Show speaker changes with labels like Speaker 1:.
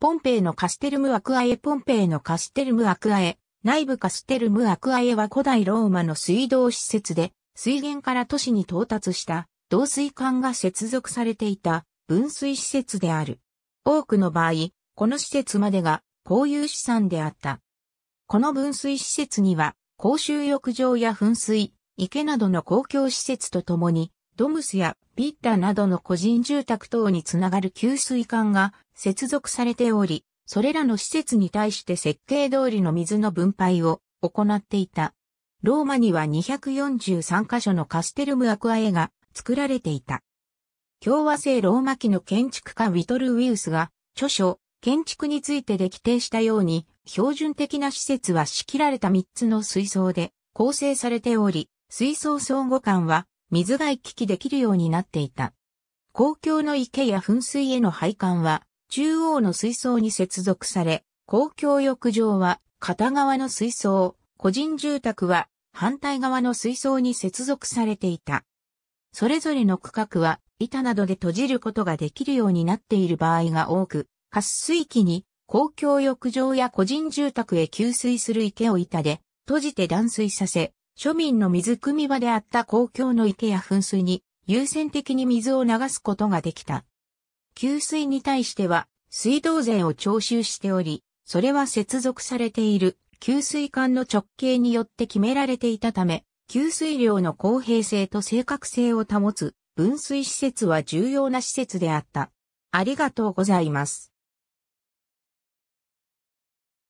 Speaker 1: ポンペイのカステルムアクアエポンペイのカステルムアクアエ、内部カステルムアクアエは古代ローマの水道施設で、水源から都市に到達した導水管が接続されていた分水施設である。多くの場合、この施設までが公有資産であった。この分水施設には、公衆浴場や噴水、池などの公共施設とともに、ドムスやビッタなどの個人住宅等につながる給水管が接続されており、それらの施設に対して設計通りの水の分配を行っていた。ローマには243カ所のカステルムアクアエが作られていた。共和制ローマ期の建築家ウィトル・ウィウスが著書、建築についてで規定したように、標準的な施設は仕切られた3つの水槽で構成されており、水槽相互間は水が行き来できるようになっていた。公共の池や噴水への配管は、中央の水槽に接続され、公共浴場は片側の水槽、個人住宅は反対側の水槽に接続されていた。それぞれの区画は板などで閉じることができるようになっている場合が多く、滑水器に公共浴場や個人住宅へ給水する池を板で閉じて断水させ、庶民の水汲み場であった公共の池や噴水に優先的に水を流すことができた。給水に対しては水道税を徴収しており、それは接続されている給水管の直径によって決められていたため、給水量の公平性と正確性を保つ分水施設は重要な施設であった。ありがとうございます。